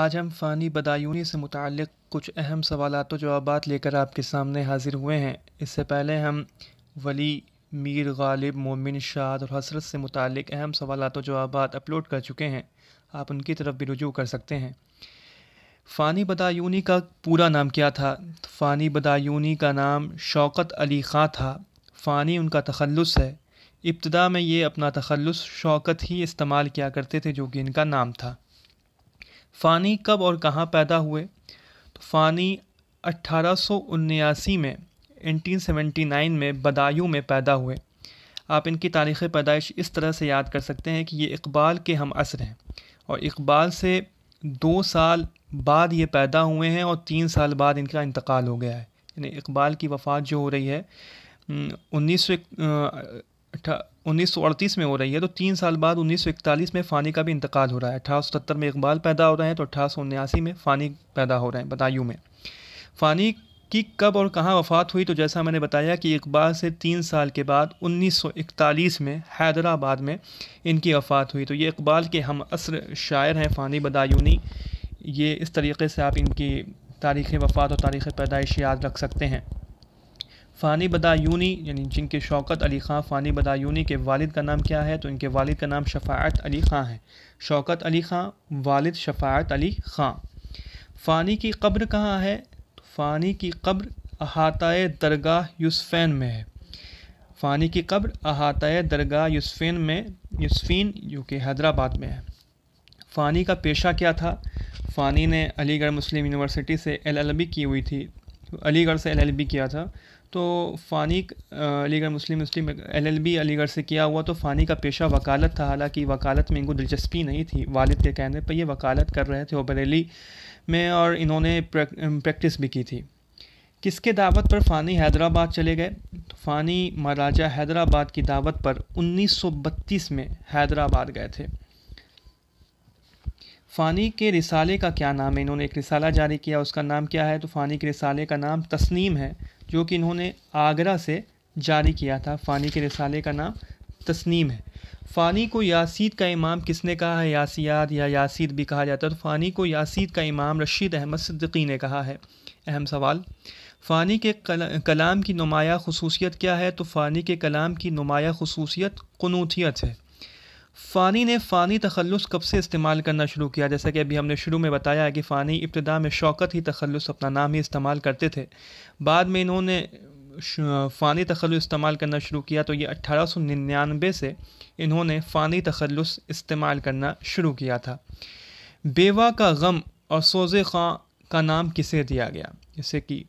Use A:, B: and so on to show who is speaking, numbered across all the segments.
A: आज हम फ़ानी बदायूनी से मुतक़ कुछ अहम सवाल तो जवाब लेकर आपके सामने हाज़िर हुए हैं इससे पहले हम वली मीर गालिब मोमिन शाद और हसरत से मुतक़ अहम सवाल तो जवाब अपलोड कर चुके हैं आप उनकी तरफ भी रुजू कर सकते हैं फ़ानी बदायूनी का पूरा नाम क्या था फ़ानी बदायूनी का नाम शौकत अली ख़ा था फ़ानी उनका तखलस है इब्तदा में ये अपना तखलस शौकत ही इस्तेमाल किया करते थे जो कि इनका नाम था फ़ानी कब और कहाँ पैदा हुए तो फ़ानी अट्ठारह में 1879 में बदायूं में पैदा हुए आप इनकी तारीख़ पैदाइश इस तरह से याद कर सकते हैं कि ये इकबाल के हम असर हैं और इकबाल से दो साल बाद ये पैदा हुए हैं और तीन साल बाद इनका इंतकाल हो गया है यानी इकबाल की वफ़ात जो हो रही है उन्नीस उन्नीस में हो रही है तो तीन साल बाद 1941 में फ़ानी का भी इंतकाल हो रहा है अठारह में इकबाल पैदा हो रहे हैं तो अठारह में फ़ानी पैदा हो रहे हैं बदायूं में फ़ानी कि कब और कहाँ वफ़ात हुई तो जैसा मैंने बताया कि इकबाल से तीन साल के बाद 1941 में हैदराबाद में इनकी वफ़ात हुई तो ये इकबाल के हम असर शायर हैं फ़ानी बदायूनी ये इस तरीके से आप इनकी तारीख़ वफ़ात और तारीख़ पैदाइश याद रख सकते हैं फ़ानी बदायूनी यानी जिनके शौकत अली ख़ां फ़ानी बदायूनी के वालिद का नाम क्या है तो इनके वालिद का नाम शफात अली ख़ान है शौकत अली ख़ां वालिद शफात अली ख़ान फ़ानी की कब्र कहाँ है तो फ़ानी की कब्र अहाताए दरगाह यूसफ़ैन में है फ़ानी की कब्र अहाताए दरगाह यूसफ़ैन में यूसफ़ीन जो कि हैदराबाद में है फ़ानी का पेशा क्या था फ़ानी ने अलीगढ़ मुस्लिम यूनिवर्सिटी से एल एल बी की हुई थी अलीगढ़ से एल एल बी किया था तो Fani Aligarh Muslim Muslim LLB Aligarh से किया हुआ तो फ़ानी का पेशा वकालत था हालांकि वकालत में इनको दिलचस्पी नहीं थी वालिद के कहने पर ये वकालत कर रहे थे ओबरेली में और इन्होंने प्रैक्टिस भी की थी किसके दावत पर फ़ानी हैदराबाद चले गए तो फ़ानी महाराजा हैदराबाद की दावत पर 1932 में हैदराबाद गए थे फ़ानी के रिसाले का क्या नाम है इन्होंने एक रिसाला जारी किया उसका नाम क्या है तो फ़ानी के रिसाले का नाम तस्नीम है जो कि इन्होंने आगरा से जारी किया था फ़ानी के रिसाले का नाम तस्नीम है फ़ानी को यासीद का इमाम किसने कहा है यासियात या यासीद भी कहा जाता है तो फ़ानी को यासीद का इमाम रशीद अहमद सिद्दीकी ने कहा है अहम सवाल फ़ानी के कल, कलाम की नुमाया खसूसियत क्या है तो फ़ानी के कलाम की नुमाया खसूसियत क़नूतियत है फ़ानी ने फ़ानी तखलस कब से इस्तेमाल करना शुरू किया जैसा कि अभी हमने शुरू में बताया है कि फ़ानी इब्तदा में शौकत ही तखलस अपना नाम ही इस्तेमाल करते थे बाद में इन्होंने फ़ानी तखलस इस्तेमाल करना शुरू किया तो ये अट्ठारह सौ निन्यानवे से इन्होंने फ़ानी तखलस इस्तेमाल करना शुरू किया था बेवा का गम और सोज़ ख़ाँ का नाम किसे दिया गया जैसे कि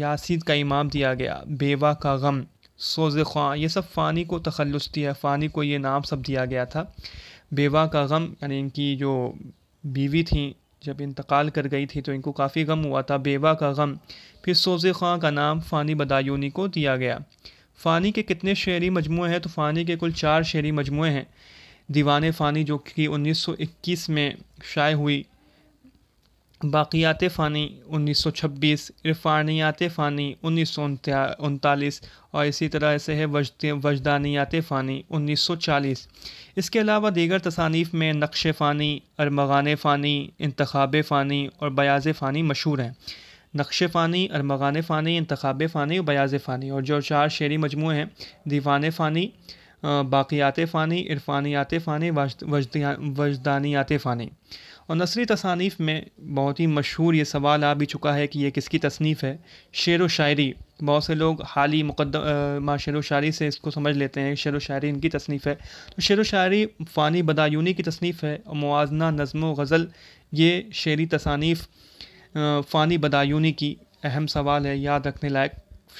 A: यासीद का इमाम दिया गया बेवा का गम सोज ख़्वा ये सब फ़ानी को तखलस दिया फ़ानी को ये नाम सब दिया गया था बेवा का गम यानी इनकी जो बीवी थी जब इंतकाल कर गई थी तो इनको काफ़ी गम हुआ था बेवा का गम फिर सोज ख़्वा का नाम फ़ानी बदायूनी को दिया गया फ़ानी के कितने शेरी मजमू हैं तो फ़ानी के कुल चार शेरी मजमू हैं दीवान फ़ानी जो कि 1921 में शाये हुई बायात फ़ानी 1926 इरफानियात फ़ानी उन्नीस और इसी तरह से है वजदानियात फ़ानी 1940 इसके अलावा दीगर तसानीफ़ में नक्श फ़ानी अरमगान फ़ानी इंतब फ़ानी और बयाज़ फ़ानी मशहूर हैं नक्श फ़ानी अरमगान फ़ानी इंतब फ़ानी और बयाज़ फ़ानी और जो चार शेरी मजमू हैं दीवान फ़ानी बाक़ियात फ़ानी इरफानियात फ़ानी वजदानियात फ़ानी और नसरी तसानीफ़ में बहुत ही मशहूर ये सवाल आ भी चुका है कि ये किसकी तसनीफ़ है शेर व शायरी बहुत से लोग ही मुकदम माँ शेर व शायरी से इसको समझ लेते हैं शेर व शायरी इनकी तसनीफ़ है तो शेर व शायरी फ़ानी बदायूनी की तसनीफ़ है और मुजना नज़म व गज़ल ये शेरी तसानीफ़ फ़ानी बदायूनी की अहम सवाल है याद रखने लायक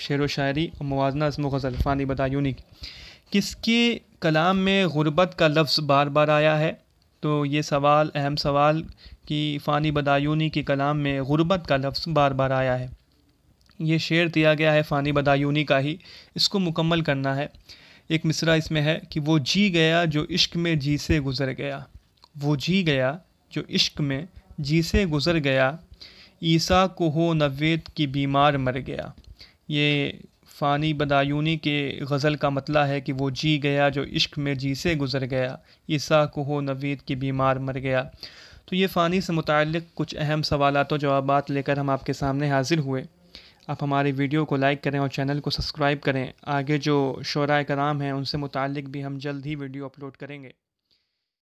A: शेर व शायरी और मुजना नज़म गज़ल फ़ानी बदायूनी की किसके कलाम में ग़ुरबत का लफ्ज़ बार बार आया है तो ये सवाल अहम सवाल कि फ़ानी बदायूनी के कलाम में ग़ुरबत का लफ्ज़ बार बार आया है ये शेर दिया गया है फ़ानी बदायूनी का ही इसको मुकम्मल करना है एक मिसरा इसमें है कि वो जी गया जो इश्क में जी से गुज़र गया वो जी गया जो इश्क में जी से गुज़र गया ईसा को हो नवेद की बीमार मर गया ये फ़ानी बदायूनी के गज़ल का मतला है कि वो जी गया जो इश्क में जी से गुज़र गया ईसा को हो नवीद की बीमार मर गया तो ये फ़ानी से मुतक़ कुछ अहम सवाल और जवाब लेकर हम आपके सामने हाजिर हुए आप हमारे वीडियो को लाइक करें और चैनल को सब्सक्राइब करें आगे जो शरा कराम हैं उनसे मुतल भी हम जल्द ही वीडियो अपलोड करेंगे